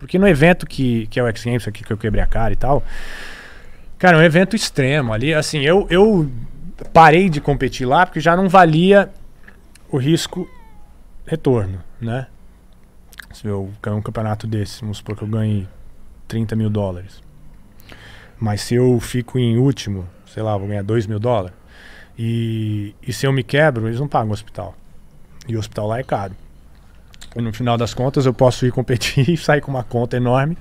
Porque no evento que, que é o X Games, aqui que eu quebrei a cara e tal, cara, é um evento extremo ali. Assim, eu, eu parei de competir lá porque já não valia o risco retorno, né? Se eu ganho um campeonato desse, vamos supor que eu ganhe 30 mil dólares. Mas se eu fico em último, sei lá, vou ganhar 2 mil dólares. E, e se eu me quebro, eles não pagam o hospital. E o hospital lá é caro no final das contas eu posso ir competir e sair com uma conta enorme.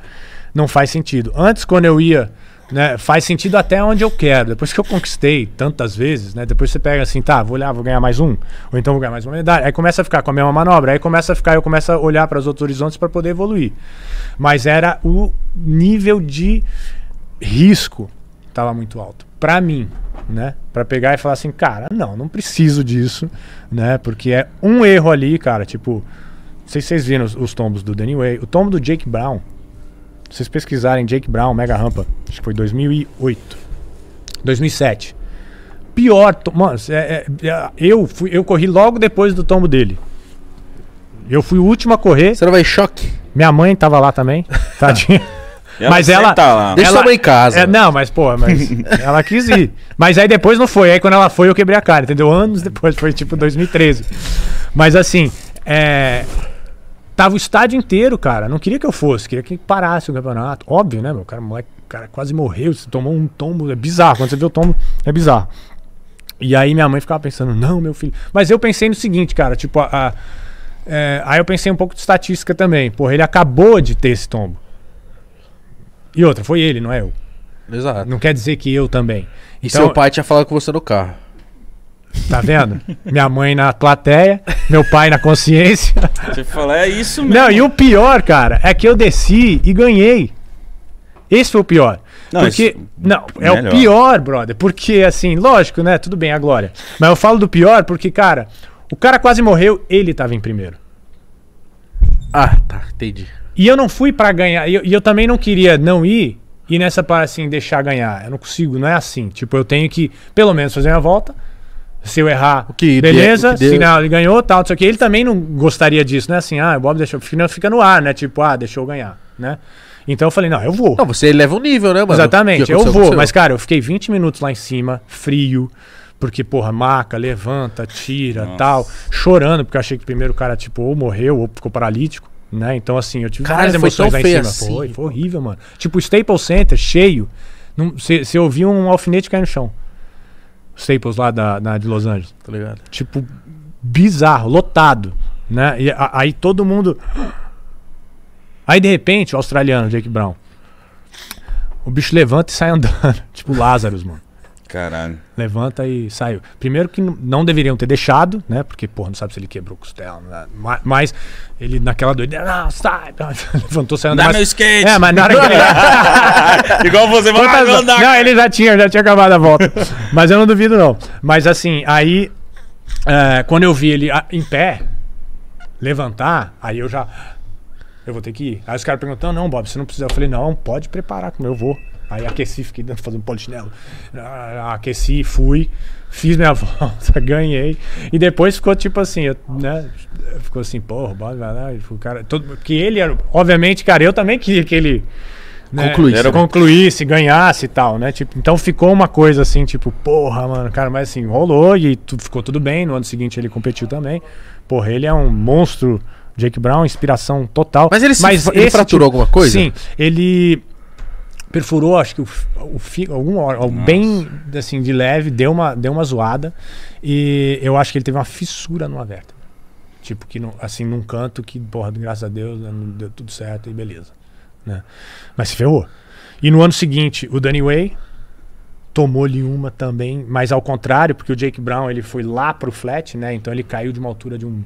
Não faz sentido. Antes, quando eu ia, né, faz sentido até onde eu quero. Depois que eu conquistei tantas vezes, né, depois você pega assim, tá, vou olhar, vou ganhar mais um, ou então vou ganhar mais uma medalha. Aí começa a ficar com a mesma manobra, aí começa a ficar, eu começo a olhar para os outros horizontes para poder evoluir. Mas era o nível de risco estava muito alto para mim, né? Para pegar e falar assim, cara, não, não preciso disso, né? Porque é um erro ali, cara, tipo, sei se vocês viram os, os tombos do Danny Way. O tombo do Jake Brown. Se vocês pesquisarem Jake Brown, Mega Rampa, acho que foi 2008. 2007. Pior, mano, é, é, é, eu, fui, eu corri logo depois do tombo dele. Eu fui o último a correr. Você não vai em choque? Minha mãe tava lá também, tadinha. mas ela, tá lá. Deixa ela, sua mãe em casa. É, não, mas, pô, mas ela quis ir. Mas aí depois não foi. Aí quando ela foi, eu quebrei a cara, entendeu? Anos depois, foi tipo 2013. Mas assim, é, Tava o estádio inteiro, cara. Não queria que eu fosse, queria que parasse o campeonato. Óbvio, né, meu? O cara, moleque, cara quase morreu, tomou um tombo. É bizarro. Quando você vê o tombo, é bizarro. E aí minha mãe ficava pensando, não, meu filho. Mas eu pensei no seguinte, cara, tipo, a, a é, aí eu pensei um pouco de estatística também. Porra, ele acabou de ter esse tombo. E outra, foi ele, não é eu. Exato. Não quer dizer que eu também. E então, seu pai tinha falado com você no carro. Tá vendo? Minha mãe na plateia, meu pai na consciência. Você falou, é isso mesmo. Não, e o pior, cara, é que eu desci e ganhei. Esse foi o pior. Não, porque, não é melhor. o pior, brother. Porque, assim, lógico, né? Tudo bem, a glória. Mas eu falo do pior porque, cara, o cara quase morreu, ele tava em primeiro. Ah, tá, entendi. E eu não fui para ganhar. E eu, e eu, também não queria não ir e nessa para assim deixar ganhar. Eu não consigo, não é assim. Tipo, eu tenho que pelo menos fazer uma volta se eu errar, o que beleza, deu, sinal, ele ganhou, tal, não sei o que. Ele também não gostaria disso, né? Assim, ah, o Bob deixou, fica no ar, né? Tipo, ah, deixou eu ganhar, né? Então eu falei, não, eu vou. Não, você leva um nível, né, mano? Exatamente, eu vou. Mas, cara, eu fiquei 20 minutos lá em cima, frio, porque, porra, maca, levanta, tira, Nossa. tal, chorando, porque eu achei que primeiro cara, tipo, ou morreu ou ficou paralítico, né? Então, assim, eu tive várias emoções lá em cima. Assim. Foi, foi horrível, mano. Tipo, o Staples Center, cheio. Você ouviu um alfinete cair no chão. Staples lá da, na, de Los Angeles. Tá ligado? Tipo, bizarro, lotado. Né? E a, aí todo mundo. Aí de repente, o australiano, Jake Brown. O bicho levanta e sai andando. tipo Lazarus, mano. Caralho. Levanta e saiu. Primeiro que não deveriam ter deixado, né? Porque, porra, não sabe se ele quebrou costela. Né? Mas ele naquela doida, não, ah, sai, não. levantou, saiu. Dá mas... meu skate. É, mas na hora que ele... Igual você, vai Quantas... não, não, ele já tinha, já tinha acabado a volta. mas eu não duvido, não. Mas assim, aí, é, quando eu vi ele ah, em pé, levantar, aí eu já... Eu vou ter que ir. Aí os caras perguntando não, Bob, você não precisa. Eu falei, não, pode preparar como eu vou. Aí aqueci, fiquei dentro fazendo polichinelo. Ah, aqueci, fui, fiz minha volta, ganhei. E depois ficou tipo assim, eu, né? Ficou assim, porra, o cara. Todo, que ele era. Obviamente, cara, eu também queria que ele. Né, concluísse. Era né? concluísse, ganhasse e tal, né? Tipo, então ficou uma coisa assim, tipo, porra, mano, cara, mas assim, rolou e tu, ficou tudo bem. No ano seguinte ele competiu também. Porra, ele é um monstro. Jake Brown, inspiração total. Mas ele, se, mas ele fraturou tipo, alguma coisa? Sim, ele perfurou, acho que o, o algum órgão, bem assim de leve, deu uma, deu uma zoada e eu acho que ele teve uma fissura numa vértebra. Tipo que assim num canto que, porra, graças a Deus, né, deu tudo certo e beleza, né? Mas se ferrou. E no ano seguinte, o Danny Way tomou-lhe uma também, mas ao contrário, porque o Jake Brown, ele foi lá pro flat, né? Então ele caiu de uma altura de um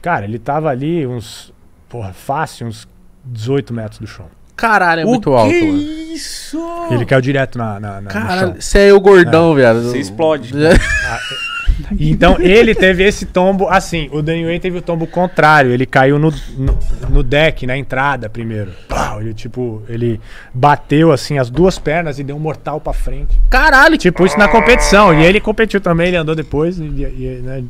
Cara, ele tava ali uns porra, fácil, uns 18 metros do chão. Caralho, é o muito alto. Que mano. isso? Ele caiu direto na. na, na Caralho, você é o gordão, é. viado. Você explode. então ele teve esse tombo assim. O Daniel Wayne teve o tombo contrário. Ele caiu no, no, no deck, na entrada primeiro. ele tipo, ele bateu assim as duas pernas e deu um mortal pra frente. Caralho! Tipo isso na competição. E ele competiu também, ele andou depois e, e né,